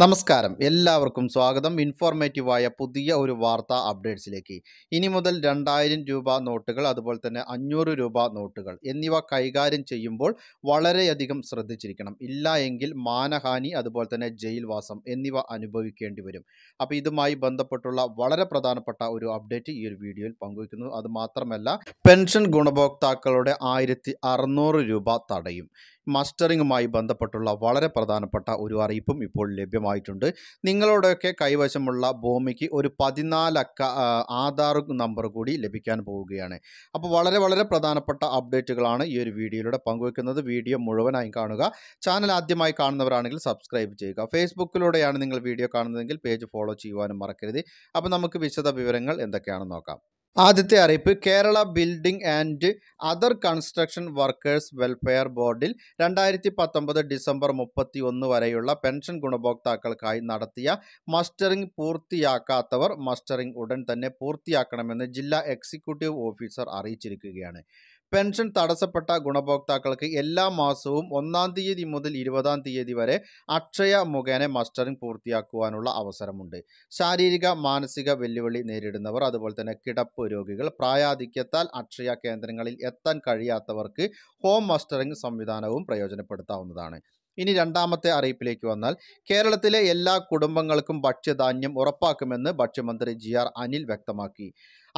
നമസ്കാരം എല്ലാവർക്കും സ്വാഗതം ഇൻഫോർമേറ്റീവായ പുതിയ ഒരു വാർത്താ അപ്ഡേറ്റ്സിലേക്ക് ഇനി മുതൽ രണ്ടായിരം രൂപ നോട്ടുകൾ അതുപോലെ തന്നെ അഞ്ഞൂറ് രൂപ നോട്ടുകൾ എന്നിവ കൈകാര്യം ചെയ്യുമ്പോൾ വളരെയധികം ശ്രദ്ധിച്ചിരിക്കണം ഇല്ല എങ്കിൽ മാനഹാനി അതുപോലെ തന്നെ ജയിൽവാസം എന്നിവ അനുഭവിക്കേണ്ടി വരും അപ്പോൾ ഇതുമായി ബന്ധപ്പെട്ടുള്ള വളരെ പ്രധാനപ്പെട്ട ഒരു അപ്ഡേറ്റ് ഈ ഒരു വീഡിയോയിൽ പങ്കുവയ്ക്കുന്നു അത് മാത്രമല്ല പെൻഷൻ ഗുണഭോക്താക്കളുടെ ആയിരത്തി രൂപ തടയും മസ്റ്ററിങ്ങുമായി ബന്ധപ്പെട്ടുള്ള വളരെ പ്രധാനപ്പെട്ട ഒരു അറിയിപ്പും ഇപ്പോൾ ലഭ്യമായിട്ടുണ്ട് നിങ്ങളുടെയൊക്കെ കൈവശമുള്ള ഭൂമിക്ക് ഒരു പതിനാലക്ക ആധാർ നമ്പർ കൂടി ലഭിക്കാൻ പോവുകയാണ് അപ്പോൾ വളരെ വളരെ പ്രധാനപ്പെട്ട അപ്ഡേറ്റുകളാണ് ഈ ഒരു വീഡിയോയിലൂടെ പങ്കുവെക്കുന്നത് വീഡിയോ മുഴുവനായി കാണുക ചാനൽ ആദ്യമായി കാണുന്നവരാണെങ്കിൽ സബ്സ്ക്രൈബ് ചെയ്യുക ഫേസ്ബുക്കിലൂടെയാണ് നിങ്ങൾ വീഡിയോ കാണുന്നതെങ്കിൽ പേജ് ഫോളോ ചെയ്യുവാനും മറക്കരുത് അപ്പോൾ നമുക്ക് വിശദ വിവരങ്ങൾ എന്തൊക്കെയാണെന്ന് നോക്കാം ആദ്യത്തെ അറിയിപ്പ് Kerala building and other construction workers welfare ബോർഡിൽ രണ്ടായിരത്തി പത്തൊമ്പത് ഡിസംബർ മുപ്പത്തി ഒന്ന് വരെയുള്ള പെൻഷൻ ഗുണഭോക്താക്കൾക്കായി നടത്തിയ മസ്റ്ററിംഗ് പൂർത്തിയാക്കാത്തവർ മസ്റ്ററിംഗ് ഉടൻ തന്നെ പൂർത്തിയാക്കണമെന്ന് ജില്ലാ എക്സിക്യൂട്ടീവ് ഓഫീസർ അറിയിച്ചിരിക്കുകയാണ് പെൻഷൻ തടസ്സപ്പെട്ട ഗുണഭോക്താക്കൾക്ക് എല്ലാ മാസവും ഒന്നാം തീയതി മുതൽ ഇരുപതാം തീയതി വരെ അക്ഷയ മുഖേന മസ്റ്ററിംഗ് പൂർത്തിയാക്കുവാനുള്ള അവസരമുണ്ട് ശാരീരിക മാനസിക വെല്ലുവിളി നേരിടുന്നവർ അതുപോലെ തന്നെ കിടപ്പ് രോഗികൾ പ്രായാധിക്യത്താൽ അക്ഷയ കേന്ദ്രങ്ങളിൽ എത്താൻ കഴിയാത്തവർക്ക് ഹോം മസ്റ്ററിംഗ് സംവിധാനവും പ്രയോജനപ്പെടുത്താവുന്നതാണ് ഇനി രണ്ടാമത്തെ അറിയിപ്പിലേക്ക് വന്നാൽ കേരളത്തിലെ എല്ലാ കുടുംബങ്ങൾക്കും ഭക്ഷ്യധാന്യം ഉറപ്പാക്കുമെന്ന് ഭക്ഷ്യമന്ത്രി ജി ആർ അനിൽ വ്യക്തമാക്കി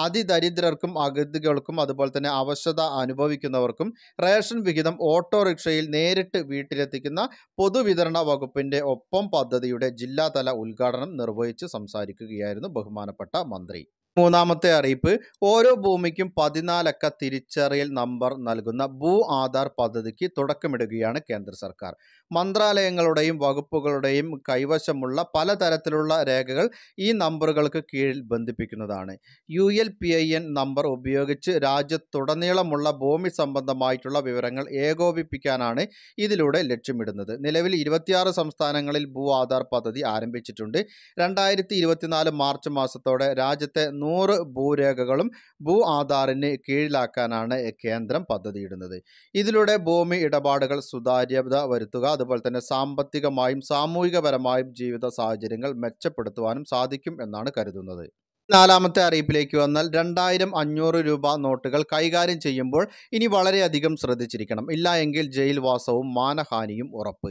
അതിദരിദ്രർക്കും അഗതികൾക്കും അതുപോലെ തന്നെ അവശത അനുഭവിക്കുന്നവർക്കും റേഷൻ വിഹിതം ഓട്ടോറിക്ഷയിൽ നേരിട്ട് വീട്ടിലെത്തിക്കുന്ന പൊതുവിതരണ വകുപ്പിൻ്റെ ഒപ്പം പദ്ധതിയുടെ ജില്ലാതല ഉദ്ഘാടനം നിർവഹിച്ച് സംസാരിക്കുകയായിരുന്നു ബഹുമാനപ്പെട്ട മന്ത്രി മൂന്നാമത്തെ അറിയിപ്പ് ഓരോ ഭൂമിക്കും പതിനാലക്ക തിരിച്ചറിയൽ നമ്പർ നൽകുന്ന ഭൂ ആധാർ പദ്ധതിക്ക് തുടക്കമിടുകയാണ് കേന്ദ്ര സർക്കാർ മന്ത്രാലയങ്ങളുടെയും വകുപ്പുകളുടെയും കൈവശമുള്ള പലതരത്തിലുള്ള രേഖകൾ ഈ നമ്പറുകൾക്ക് കീഴിൽ ബന്ധിപ്പിക്കുന്നതാണ് U L P I N number ഉപയോഗിച്ച് രാജ്യത്തുടനീളമുള്ള ഭൂമി സംബന്ധമായിട്ടുള്ള വിവരങ്ങൾ ഏകോപിപ്പിക്കാനാണ് ഇതിലൂടെ ലക്ഷ്യമിടുന്നത് നിലവിൽ ഇരുപത്തിയാറ് സംസ്ഥാനങ്ങളിൽ ഭൂ ആധാർ പദ്ധതി ആരംഭിച്ചിട്ടുണ്ട് രണ്ടായിരത്തി മാർച്ച് മാസത്തോടെ രാജ്യത്തെ നൂറ് ഭൂരേഖകളും ഭൂ ആധാറിന് കീഴിലാക്കാനാണ് കേന്ദ്രം പദ്ധതിയിടുന്നത് ഇതിലൂടെ ഭൂമി ഇടപാടുകൾ സുതാര്യത വരുത്തുക അതുപോലെ തന്നെ സാമ്പത്തികമായും സാമൂഹികപരമായും ജീവിത സാഹചര്യങ്ങൾ മെച്ചപ്പെടുത്തുവാനും സാധിക്കും എന്നാണ് കരുതുന്നത് നാലാമത്തെ അറിയിപ്പിലേക്ക് വന്നാൽ രണ്ടായിരം അഞ്ഞൂറ് രൂപ നോട്ടുകൾ കൈകാര്യം ചെയ്യുമ്പോൾ ഇനി വളരെയധികം ശ്രദ്ധിച്ചിരിക്കണം ഇല്ല എങ്കിൽ ജയിൽവാസവും മാനഹാനിയും ഉറപ്പ്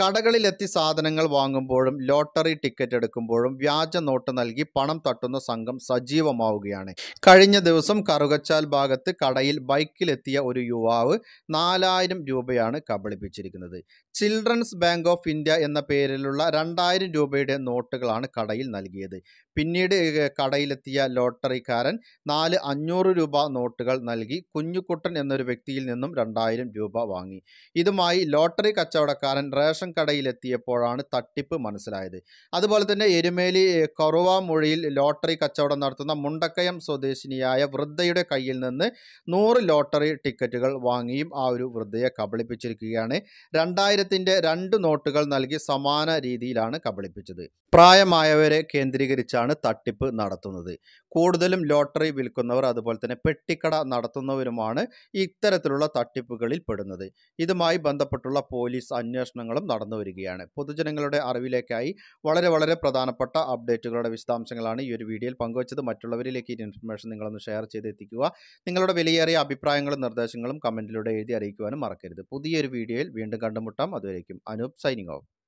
കടകളിലെത്തി സാധനങ്ങൾ വാങ്ങുമ്പോഴും ലോട്ടറി ടിക്കറ്റ് എടുക്കുമ്പോഴും വ്യാജ നോട്ട് നൽകി പണം തട്ടുന്ന സംഘം സജീവമാവുകയാണ് കഴിഞ്ഞ ദിവസം കറുകച്ചാൽ ഭാഗത്ത് കടയിൽ ബൈക്കിലെത്തിയ ഒരു യുവാവ് നാലായിരം രൂപയാണ് കബളിപ്പിച്ചിരിക്കുന്നത് ചിൽഡ്രൻസ് ബാങ്ക് ഓഫ് ഇന്ത്യ എന്ന പേരിലുള്ള രണ്ടായിരം രൂപയുടെ നോട്ടുകളാണ് കടയിൽ നൽകിയത് പിന്നീട് കടയിലെത്തിയ ലോട്ടറിക്കാരൻ നാല് അഞ്ഞൂറ് രൂപ നോട്ടുകൾ നൽകി കുഞ്ഞുകുട്ടൻ എന്നൊരു വ്യക്തിയിൽ നിന്നും രണ്ടായിരം രൂപ വാങ്ങി ഇതുമായി ലോട്ടറി കച്ചവടക്കാരൻ റേഷൻ റേഷൻ കടയിലെത്തിയപ്പോഴാണ് തട്ടിപ്പ് മനസ്സിലായത് അതുപോലെ തന്നെ എരുമേലി മൊഴിയിൽ ലോട്ടറി കച്ചവടം നടത്തുന്ന മുണ്ടക്കയം സ്വദേശിനിയായ വൃദ്ധയുടെ കയ്യിൽ നിന്ന് നൂറ് ലോട്ടറി ടിക്കറ്റുകൾ വാങ്ങിയും ആ ഒരു വൃദ്ധയെ കബളിപ്പിച്ചിരിക്കുകയാണ് രണ്ടായിരത്തിൻ്റെ രണ്ട് നോട്ടുകൾ നൽകി സമാന രീതിയിലാണ് കബളിപ്പിച്ചത് പ്രായമായവരെ കേന്ദ്രീകരിച്ചാണ് തട്ടിപ്പ് നടത്തുന്നത് കൂടുതലും ലോട്ടറി വിൽക്കുന്നവർ അതുപോലെ തന്നെ പെട്ടിക്കട നടത്തുന്നവരുമാണ് ഇത്തരത്തിലുള്ള തട്ടിപ്പുകളിൽ പെടുന്നത് ഇതുമായി ബന്ധപ്പെട്ടുള്ള പോലീസ് അന്വേഷണങ്ങളും നടന്നു വരികയാണ് പൊതുജനങ്ങളുടെ അറിവിലേക്കായി വളരെ വളരെ പ്രധാനപ്പെട്ട അപ്ഡേറ്റുകളുടെ വിശദാംശങ്ങളാണ് ഈ ഒരു വീഡിയോയിൽ പങ്കുവച്ചത് മറ്റുള്ളവരിലേക്ക് ഈ ഇൻഫർമേഷൻ നിങ്ങളൊന്ന് ഷെയർ ചെയ്ത് എത്തിക്കുക നിങ്ങളുടെ വിലയേറിയ അഭിപ്രായങ്ങളും നിർദ്ദേശങ്ങളും കമൻറ്റിലൂടെ എഴുതി അറിയിക്കുവാനും മറക്കരുത് പുതിയൊരു വീഡിയോയിൽ വീണ്ടും കണ്ടുമുട്ടാം അതുവരേക്കും അനൂപ് സൈനിങ് ഓഫ്